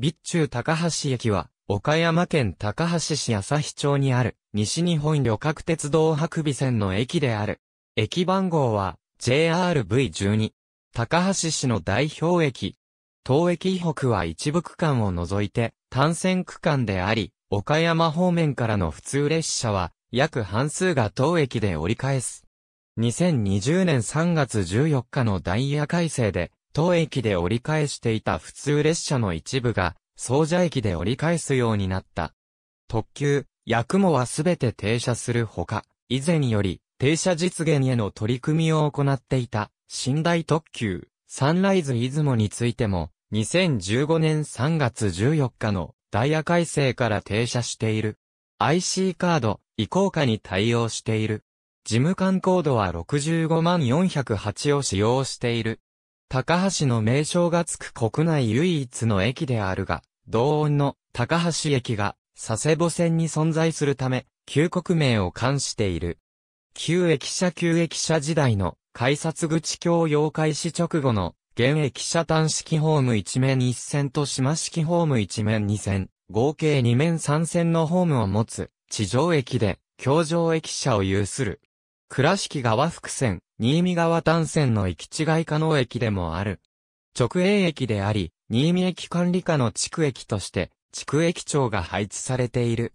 備中高橋駅は、岡山県高橋市朝日町にある、西日本旅客鉄道白備線の駅である。駅番号は、JRV12。高橋市の代表駅。当駅北は一部区間を除いて、単線区間であり、岡山方面からの普通列車は、約半数が当駅で折り返す。2020年3月14日のダイヤ改正で、当駅で折り返していた普通列車の一部が、総社駅で折り返すようになった。特急、役もはすべて停車するほか、以前より停車実現への取り組みを行っていた、寝台特急、サンライズ出雲についても、2015年3月14日のダイヤ改正から停車している。IC カード、移行化に対応している。事務官コードは65万408を使用している。高橋の名称がつく国内唯一の駅であるが、同音の高橋駅が佐世保線に存在するため、旧国名を冠している。旧駅舎旧駅舎時代の改札口橋要開始直後の現駅舎端式ホーム1面1線と島式ホーム1面2線、合計2面3線のホームを持つ地上駅で、橋上駅舎を有する。倉敷川伏線、新見川単線の行き違い可能駅でもある。直営駅であり、新見駅管理課の地区駅として、地区駅長が配置されている。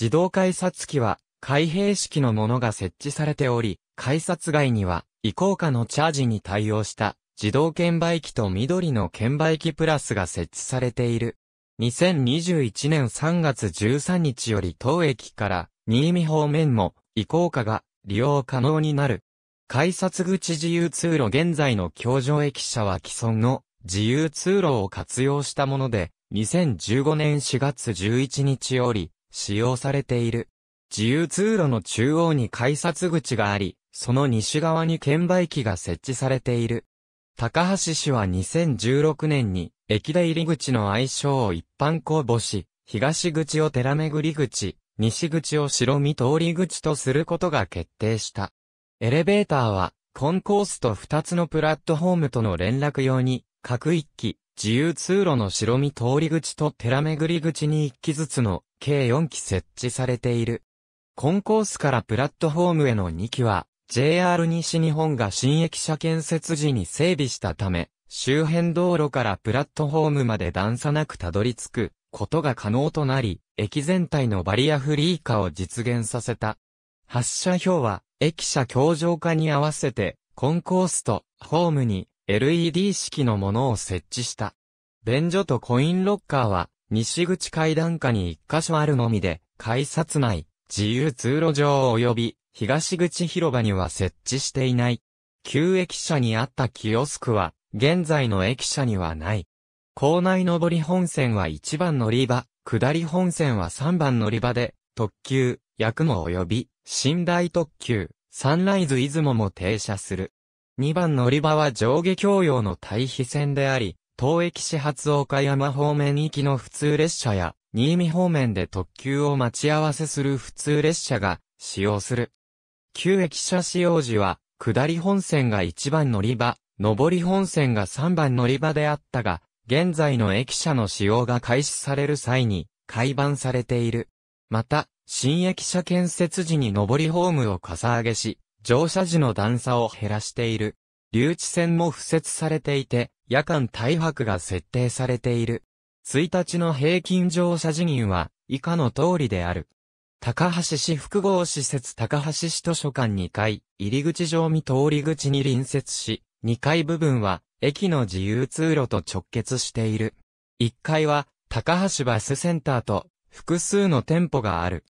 自動改札機は、開閉式のものが設置されており、改札外には、移行下のチャージに対応した、自動券売機と緑の券売機プラスが設置されている。2021年3月13日より当駅から、新見方面も、移行下が利用可能になる。改札口自由通路現在の京上駅舎は既存の自由通路を活用したもので、2015年4月11日より使用されている。自由通路の中央に改札口があり、その西側に券売機が設置されている。高橋氏は2016年に駅で入り口の愛称を一般公募し、東口を寺巡り口、西口を白身通り口とすることが決定した。エレベーターは、コンコースと2つのプラットフォームとの連絡用に、各1機、自由通路の白身通り口と寺巡り口に1機ずつの、計4機設置されている。コンコースからプラットフォームへの2機は、JR 西日本が新駅舎建設時に整備したため、周辺道路からプラットフォームまで段差なくたどり着くことが可能となり、駅全体のバリアフリー化を実現させた。発車表は、駅舎強状化に合わせて、コンコースとホームに LED 式のものを設置した。便所とコインロッカーは、西口階段下に一箇所あるのみで、改札内、自由通路上及び、東口広場には設置していない。旧駅舎にあったキオスクは、現在の駅舎にはない。校内上り本線は1番乗り場、下り本線は3番乗り場で、特急、役も及び、寝台特急、サンライズ出雲も停車する。2番乗り場は上下共用の対比線であり、東駅始発岡山方面行きの普通列車や、新見方面で特急を待ち合わせする普通列車が使用する。旧駅舎使用時は、下り本線が1番乗り場、上り本線が3番乗り場であったが、現在の駅舎の使用が開始される際に、改版されている。また、新駅舎建設時に上りホームをかさ上げし、乗車時の段差を減らしている。留置線も付設されていて、夜間大白が設定されている。1日の平均乗車時員は、以下の通りである。高橋市複合施設高橋市図書館2階、入り口上見通り口に隣接し、2階部分は駅の自由通路と直結している。1階は、高橋バスセンターと、複数の店舗がある。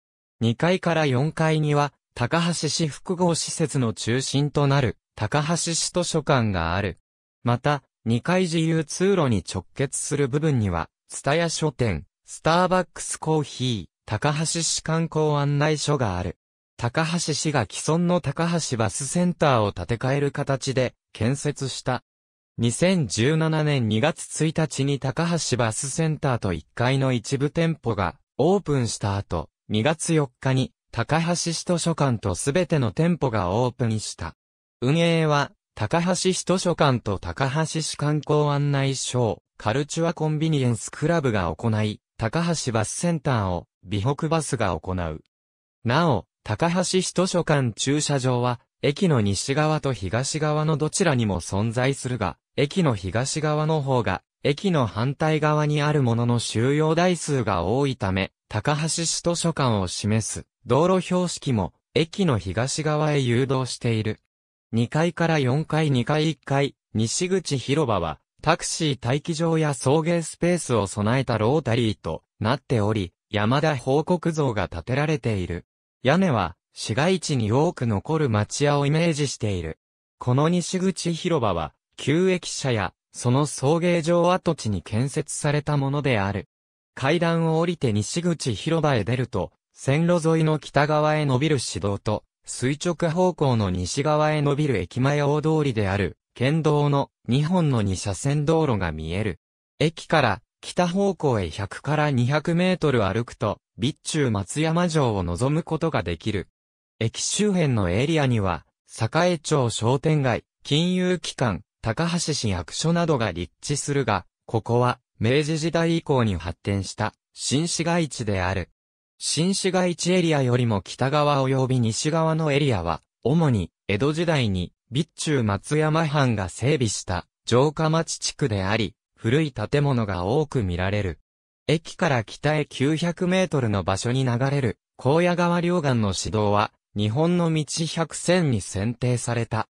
2階から4階には、高橋市複合施設の中心となる、高橋市図書館がある。また、2階自由通路に直結する部分には、タ屋書店、スターバックスコーヒー、高橋市観光案内所がある。高橋市が既存の高橋バスセンターを建て替える形で建設した2017年2月1日に高橋バスセンターと1階の一部店舗がオープンした後、2月4日に高橋市図書館とすべての店舗がオープンした。運営は、高橋市図書館と高橋市観光案内所、カルチュアコンビニエンスクラブが行い、高橋バスセンターを、美北バスが行う。なお、高橋市図書館駐車場は、駅の西側と東側のどちらにも存在するが、駅の東側の方が、駅の反対側にあるものの収容台数が多いため、高橋市図書館を示す道路標識も、駅の東側へ誘導している。2階から4階2階1階、西口広場は、タクシー待機場や送迎スペースを備えたロータリーとなっており、山田報告像が建てられている。屋根は、市街地に多く残る町屋をイメージしている。この西口広場は、旧駅舎や、その送迎場跡地に建設されたものである。階段を降りて西口広場へ出ると、線路沿いの北側へ伸びる市道と、垂直方向の西側へ伸びる駅前大通りである、県道の2本の2車線道路が見える。駅から北方向へ100から200メートル歩くと、備中松山城を望むことができる。駅周辺のエリアには、栄町商店街、金融機関、高橋市役所などが立地するが、ここは明治時代以降に発展した新市街地である。新市街地エリアよりも北側及び西側のエリアは、主に江戸時代に備中松山藩が整備した城下町地区であり、古い建物が多く見られる。駅から北へ900メートルの場所に流れる、高野川両岸の指導は、日本の道100選に選定された。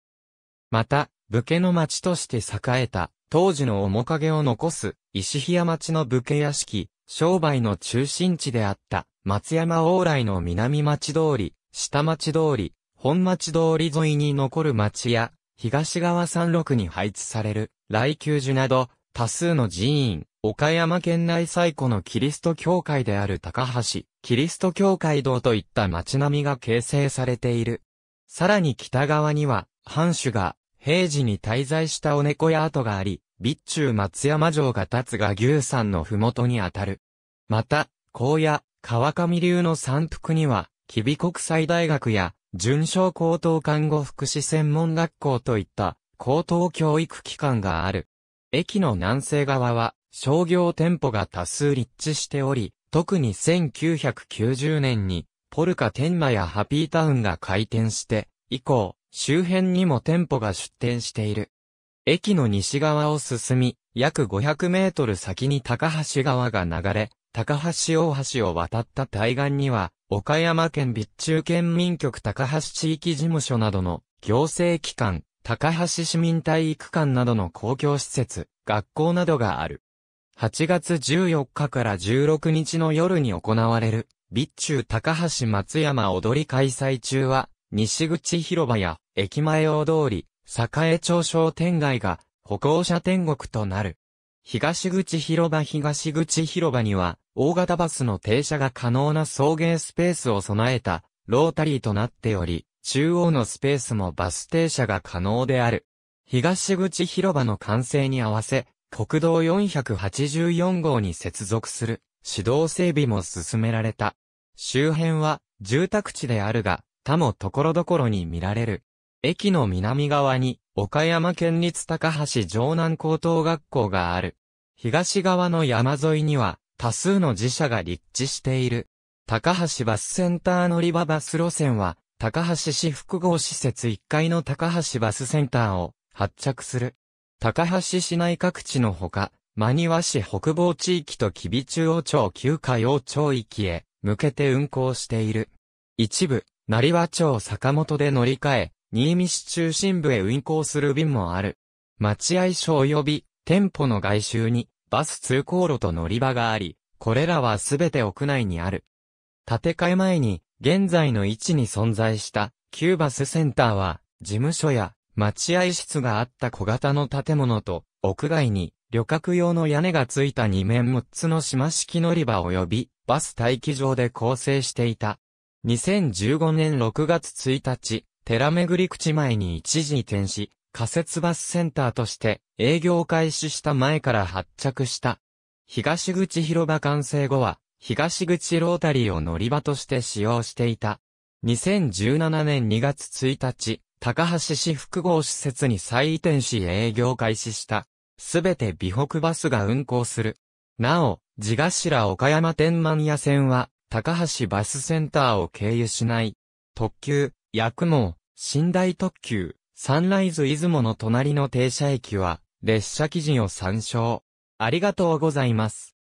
また、武家の町として栄えた、当時の面影を残す、石火屋町の武家屋敷、商売の中心地であった、松山往来の南町通り、下町通り、本町通り沿いに残る町や、東側山麓に配置される、来宮寺など、多数の寺院、岡山県内最古のキリスト教会である高橋、キリスト教会堂といった町並みが形成されている。さらに北側には、藩主が平時に滞在したお猫や跡があり、備中松山城が立つが牛山のふもとにあたる。また、高野、川上流の山腹には、吉備国際大学や、準小高等看護福祉専門学校といった高等教育機関がある。駅の南西側は商業店舗が多数立地しており、特に1990年にポルカ天満やハピータウンが開店して以降、周辺にも店舗が出店している。駅の西側を進み、約500メートル先に高橋川が流れ、高橋大橋を渡った対岸には、岡山県備中県民局高橋地域事務所などの行政機関、高橋市民体育館などの公共施設、学校などがある。8月14日から16日の夜に行われる、備中高橋松山踊り開催中は、西口広場や駅前大通り、栄町商店街が歩行者天国となる。東口広場東口広場には大型バスの停車が可能な送迎スペースを備えたロータリーとなっており、中央のスペースもバス停車が可能である。東口広場の完成に合わせ、国道484号に接続する、指導整備も進められた。周辺は住宅地であるが、他も所々に見られる。駅の南側に、岡山県立高橋城南高等学校がある。東側の山沿いには、多数の自社が立地している。高橋バスセンター乗り場バス路線は、高橋市複合施設1階の高橋バスセンターを発着する。高橋市内各地のほか、真庭市北房地域と吉備中央町旧海陽町域へ向けて運行している。一部、成和町坂本で乗り換え、新見市中心部へ運行する便もある。待合所及び、店舗の外周に、バス通行路と乗り場があり、これらはすべて屋内にある。建て替え前に、現在の位置に存在した、旧バスセンターは、事務所や、待合室があった小型の建物と、屋外に、旅客用の屋根がついた2面6つの島式乗り場及び、バス待機場で構成していた。2015年6月1日、寺巡り口前に一時移転し、仮設バスセンターとして営業開始した前から発着した。東口広場完成後は、東口ロータリーを乗り場として使用していた。2017年2月1日、高橋市複合施設に再移転し営業開始した。すべて美北バスが運行する。なお、地頭岡山天満屋線は、高橋バスセンターを経由しない、特急、八雲、寝台特急、サンライズ出雲の隣の停車駅は、列車記事を参照。ありがとうございます。